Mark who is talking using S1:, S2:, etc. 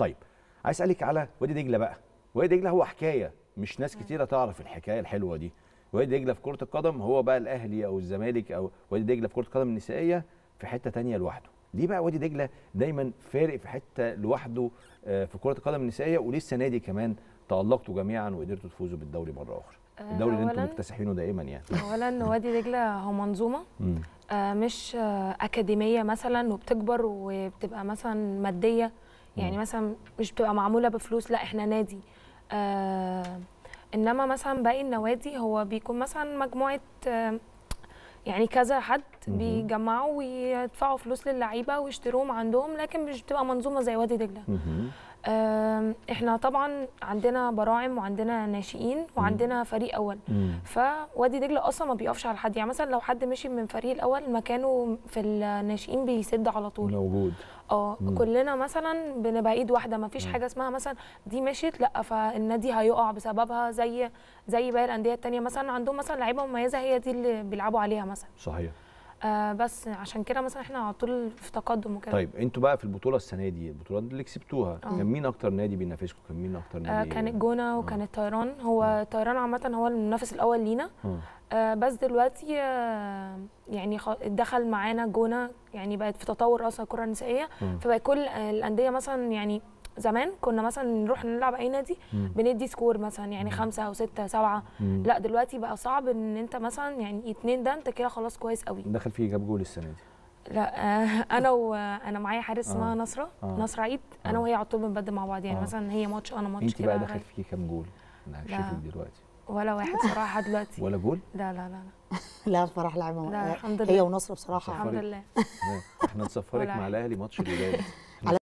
S1: طيب عايز اسالك على وادي دجله بقى وادي دجله هو حكايه مش ناس كتيره تعرف الحكايه الحلوه دي وادي دجله في كره القدم هو بقى الاهلي او الزمالك او وادي دجله في كره القدم النسائيه في حته تانية لوحده ليه بقى وادي دجله دايما فارق في حته لوحده آه، في كره القدم النسائيه وليه السنه دي كمان تالقتوا جميعا وقدرتوا تفوزوا بالدوري مره
S2: اخرى آه، الدوري اللي انتم
S1: مكتسحينه دائما يعني
S2: اولا وادي دجله هو منظومه آه، مش اكاديميه مثلا وبتكبر وبتبقى مثلا ماديه يعني مثلا مش بتبقى معموله بفلوس لا احنا نادي آه انما مثلا باقي النوادي هو بيكون مثلا مجموعه آه يعني كذا حد بيجمعوا ويدفعوا فلوس للعيبه ويشتروهم عندهم لكن مش بتبقى منظومه زي وادي دجله احنا طبعا عندنا براعم وعندنا ناشئين وعندنا فريق اول فوادي دجله اصلا ما بيقفش على حد يعني مثلا لو حد مشي من فريق الاول مكانه في الناشئين بيسد على طول موجود اه كلنا مثلا بنبقى ايد واحده ما فيش حاجه اسمها مثلا دي مشيت لا فالنادي هيقع بسببها زي زي باقي الانديه الثانيه مثلا عندهم مثلا لعيبه مميزه هي دي اللي بيلعبوا عليها مثلا صحيح آه بس عشان كده مثلا احنا على طول في تقدم وكده طيب
S1: انتوا بقى في البطوله السنه دي البطوله اللي كسبتوها آه. كان مين اكتر نادي بينافسكم كان مين اكتر آه، نادي آه كان
S2: الجونه وكان الطيران آه. هو الطيران عامه هو المنافس الاول لينا آه. آه بس دلوقتي آه يعني دخل معانا جونه يعني بقت في تطور اصلا الكره النسائيه آه. فبقى كل الانديه مثلا يعني زمان كنا مثلا نروح نلعب اي نادي بندي سكور مثلا يعني خمسه او سته سبعه لا دلوقتي بقى صعب ان انت مثلا يعني اتنين ده انت كده خلاص كويس قوي
S1: دخل فيه جاب جول السنه دي
S2: لا آه انا وانا معايا حارس آه. اسمها آه. نصره آه. نصره عيد آه. انا وهي على طول بنبدل مع بعض يعني آه. مثلا هي ماتش انا ماتش انت بقى دخل
S1: فيكي كام جول؟ انا هشوفك دلوقتي
S2: ولا واحد صراحه دلوقتي ولا جول؟ لا لا لا لا بصراحه لعبه لا الحمد لله هي ونصر بصراحه الحمد لله
S1: احنا نسفرك مع الاهلي ماتش الوداد